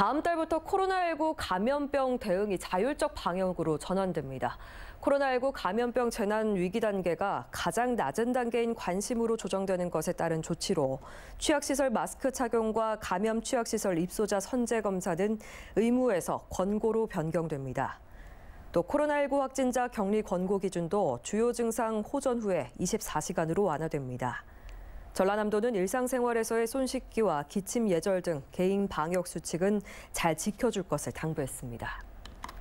다음 달부터 코로나19 감염병 대응이 자율적 방역으로 전환됩니다. 코로나19 감염병 재난 위기 단계가 가장 낮은 단계인 관심으로 조정되는 것에 따른 조치로 취약시설 마스크 착용과 감염 취약시설 입소자 선제 검사 등 의무에서 권고로 변경됩니다. 또 코로나19 확진자 격리 권고 기준도 주요 증상 호전 후에 24시간으로 완화됩니다. 전라남도는 일상생활에서의 손 씻기와 기침 예절 등 개인 방역 수칙은 잘 지켜줄 것을 당부했습니다.